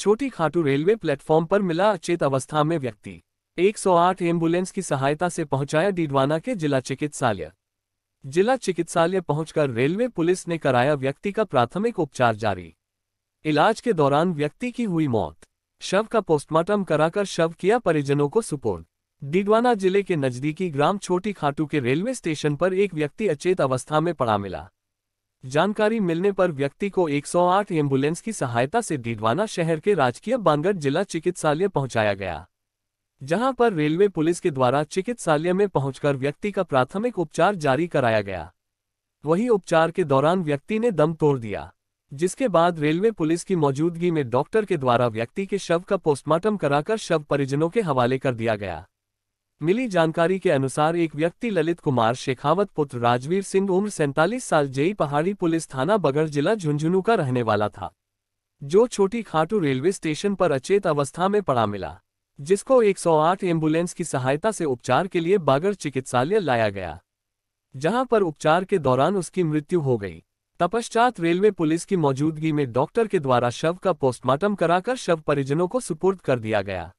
छोटी Khatu railway platform पर मिला अचेत अवस्था में व्यक्ति 108 एम्बुलेंस की सहायता से पहुंचाया डीडवाना के जिला चिकित्सालय जिला चिकित्सालय पहुंचकर रेलवे पुलिस ने कराया व्यक्ति का प्राथमिक उपचार जारी इलाज के दौरान व्यक्ति की हुई मौत शव का पोस्टमार्टम कराकर शव किया परिजनों को सुपोर्ट डीडवाना जिले के नजदीकी ग्राम छोटी खाटू के रेलवे स्टेशन पर एक व्यक्ति अचेत अवस्था में पड़ा मिला जानकारी मिलने पर व्यक्ति को 108 एम्बुलेंस की सहायता से डीडवाना शहर के राजकीय बानगढ़ जिला चिकित्सालय पहुंचाया गया जहां पर रेलवे पुलिस के द्वारा चिकित्सालय में पहुंचकर व्यक्ति का प्राथमिक उपचार जारी कराया गया वही उपचार के दौरान व्यक्ति ने दम तोड़ दिया जिसके बाद रेलवे पुलिस की मौजूदगी में डॉक्टर के द्वारा व्यक्ति के शव का पोस्टमार्टम कराकर शव परिजनों के हवाले कर दिया गया मिली जानकारी के अनुसार एक व्यक्ति ललित कुमार शेखावत पुत्र राजवीर सिंह उम्र सैंतालीस साल जेई पहाड़ी पुलिस थाना बगड़ जिला झुंझुनू का रहने वाला था जो छोटी खाटू रेलवे स्टेशन पर अचेत अवस्था में पड़ा मिला जिसको 108 एम्बुलेंस की सहायता से उपचार के लिए बागर चिकित्सालय लाया गया जहां पर उपचार के दौरान उसकी मृत्यु हो गई तपश्चात रेलवे पुलिस की मौजूदगी में डॉक्टर के द्वारा शव का पोस्टमार्टम कराकर शव परिजनों को सुपुर्द कर दिया गया